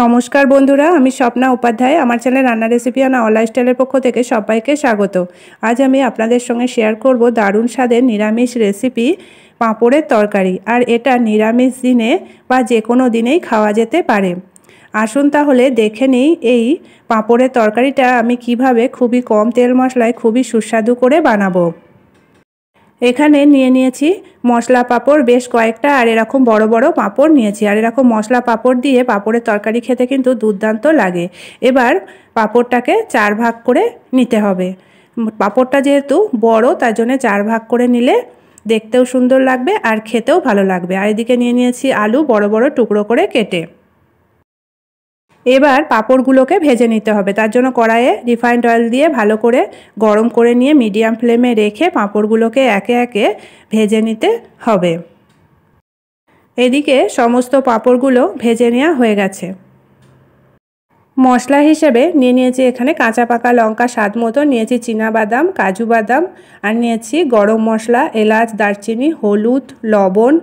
নমস্কার বন্ধুরা আমি স্বপ্না উপাধ্যায় আমার চ্যানেল রান্না রেসিপি আনা অনলাইন স্টাইলের পক্ষ থেকে সবাইকে স্বাগত আজ আমি আপনাদের সঙ্গে শেয়ার করব দারুণ স্বাদের নিরামিষ রেসিপি পাঁপড়ের তরকারি আর এটা নিরামিষ দিনে বা যে কোনো দিনেই খাওয়া যেতে পারে আসুন তাহলে দেখে নিই এই পাঁপড়ের তরকারিটা আমি কিভাবে খুবই কম তেল মশলায় খুবই সুস্বাদু করে বানাবো এখানে নিয়ে নিয়েছি মশলা পাঁপড় বেশ কয়েকটা আর এরকম বড় বড় পাঁপড় নিয়েছি আর এরকম মশলা পাঁপড় দিয়ে পাঁপড়ের তরকারি খেতে কিন্তু দুর্দান্ত লাগে এবার পাঁপড়টাকে চার ভাগ করে নিতে হবে পাঁপড়টা যেহেতু বড় তার জন্য চার ভাগ করে নিলে দেখতেও সুন্দর লাগবে আর খেতেও ভালো লাগবে আর এদিকে নিয়ে নিয়েছি আলু বড় বড় টুকরো করে কেটে এবার পাঁপড়গুলোকে ভেজে নিতে হবে তার জন্য কড়াইয়ে রিফাইন্ড অয়েল দিয়ে ভালো করে গরম করে নিয়ে মিডিয়াম ফ্লেমে রেখে পাঁপড়গুলোকে একে একে ভেজে নিতে হবে এদিকে সমস্ত পাঁপড়গুলো ভেজে নেওয়া হয়ে গেছে মশলা হিসেবে নিয়ে নিয়েছি এখানে কাঁচা পাকা লঙ্কা স্বাদ মতো নিয়েছি বাদাম কাজু বাদাম আর নিয়েছি গরম মশলা এলাচ দারচিনি হলুদ লবণ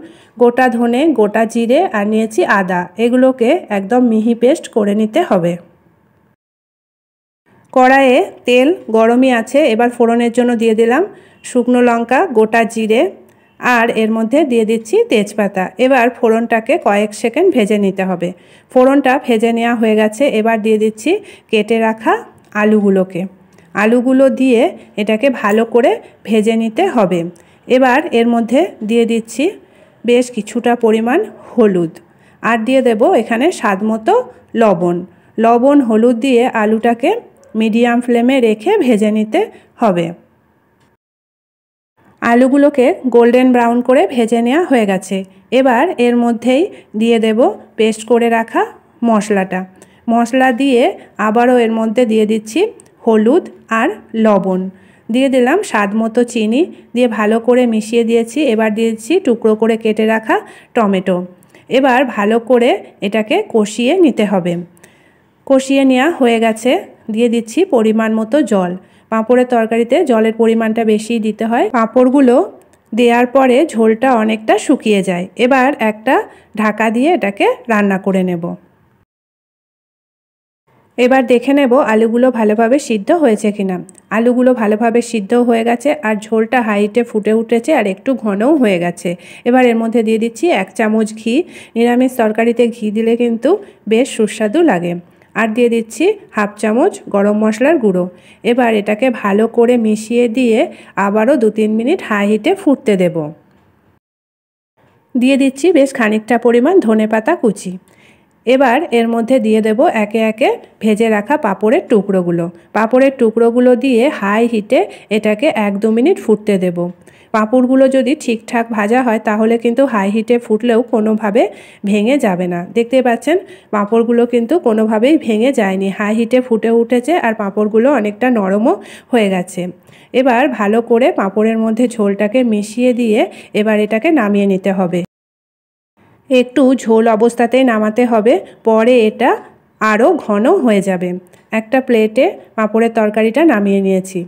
গোটা ধনে গোটা জিরে আর নিয়েছি আদা এগুলোকে একদম মিহি পেস্ট করে নিতে হবে কড়াইয়ে তেল গরমই আছে এবার ফোড়নের জন্য দিয়ে দিলাম শুকনো লঙ্কা গোটা জিরে আর এর মধ্যে দিয়ে দিচ্ছি তেজপাতা এবার ফোড়নটাকে কয়েক সেকেন্ড ভেজে নিতে হবে ফোড়নটা ভেজে নেওয়া হয়ে গেছে এবার দিয়ে দিচ্ছি কেটে রাখা আলুগুলোকে আলুগুলো দিয়ে এটাকে ভালো করে ভেজে নিতে হবে এবার এর মধ্যে দিয়ে দিচ্ছি বেশ কিছুটা পরিমাণ হলুদ আর দিয়ে দেব এখানে স্বাদমতো লবণ লবণ হলুদ দিয়ে আলুটাকে মিডিয়াম ফ্লেমে রেখে ভেজে নিতে হবে আলুগুলোকে গোল্ডেন ব্রাউন করে ভেজে নেওয়া হয়ে গেছে এবার এর মধ্যেই দিয়ে দেব পেস্ট করে রাখা মশলাটা মশলা দিয়ে আবারও এর মধ্যে দিয়ে দিচ্ছি হলুদ আর লবণ দিয়ে দিলাম স্বাদ মতো চিনি দিয়ে ভালো করে মিশিয়ে দিয়েছি এবার দিয়েছি টুকরো করে কেটে রাখা টমেটো এবার ভালো করে এটাকে কষিয়ে নিতে হবে কষিয়ে নেওয়া হয়ে গেছে দিয়ে দিচ্ছি পরিমাণ মতো জল পাঁপড়ের তরকারিতে জলের পরিমাণটা বেশি দিতে হয় পাঁপড়গুলো দেওয়ার পরে ঝোলটা অনেকটা শুকিয়ে যায় এবার একটা ঢাকা দিয়ে এটাকে রান্না করে নেব এবার দেখে নেব আলুগুলো ভালোভাবে সিদ্ধ হয়েছে কিনা আলুগুলো ভালোভাবে সিদ্ধ হয়ে গেছে আর ঝোলটা হাইটে ফুটে উঠেছে আর একটু ঘনও হয়ে গেছে এবার এর মধ্যে দিয়ে দিচ্ছি এক চামচ ঘি নিরামিষ তরকারিতে ঘি দিলে কিন্তু বেশ সুস্বাদু লাগে আর দিয়ে দিচ্ছি হাফ চামচ গরম মশলার গুঁড়ো এবার এটাকে ভালো করে মিশিয়ে দিয়ে আবারও দু তিন মিনিট হাই হিটে ফুটতে দেব দিয়ে দিচ্ছি বেশ খানিকটা পরিমাণ ধনে পাতা কুচি এবার এর মধ্যে দিয়ে দেব একে একে ভেজে রাখা পাঁপড়ের টুকরোগুলো পাঁপড়ের টুকরোগুলো দিয়ে হাই হিটে এটাকে এক দু মিনিট ফুটতে দেব পাঁপড়গুলো যদি ঠিকঠাক ভাজা হয় তাহলে কিন্তু হাই হিটে ফুটলেও কোনোভাবে ভেঙে যাবে না দেখতে পাচ্ছেন পাঁপড়গুলো কিন্তু কোনোভাবেই ভেঙে যায়নি হাই হিটে ফুটে উঠেছে আর পাঁপড়গুলো অনেকটা নরমও হয়ে গেছে এবার ভালো করে পাঁপড়ের মধ্যে ঝোলটাকে মিশিয়ে দিয়ে এবার এটাকে নামিয়ে নিতে হবে একটু ঝোল অবস্থাতে নামাতে হবে পরে এটা আরও ঘন হয়ে যাবে একটা প্লেটে পাঁপড়ের তরকারিটা নামিয়ে নিয়েছি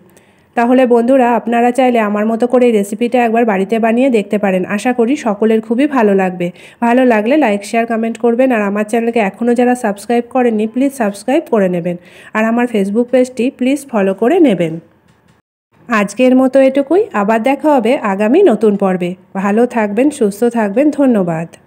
তাহলে বন্ধুরা আপনারা চাইলে আমার মতো করে এই রেসিপিটা একবার বাড়িতে বানিয়ে দেখতে পারেন আশা করি সকলের খুবই ভালো লাগবে ভালো লাগলে লাইক শেয়ার কমেন্ট করবেন আর আমার চ্যানেলকে এখনও যারা সাবস্ক্রাইব করেননি প্লিজ সাবস্ক্রাইব করে নেবেন আর আমার ফেসবুক পেজটি প্লিজ ফলো করে নেবেন আজকের মতো এটুকুই আবার দেখা হবে আগামী নতুন পর্বে ভালো থাকবেন সুস্থ থাকবেন ধন্যবাদ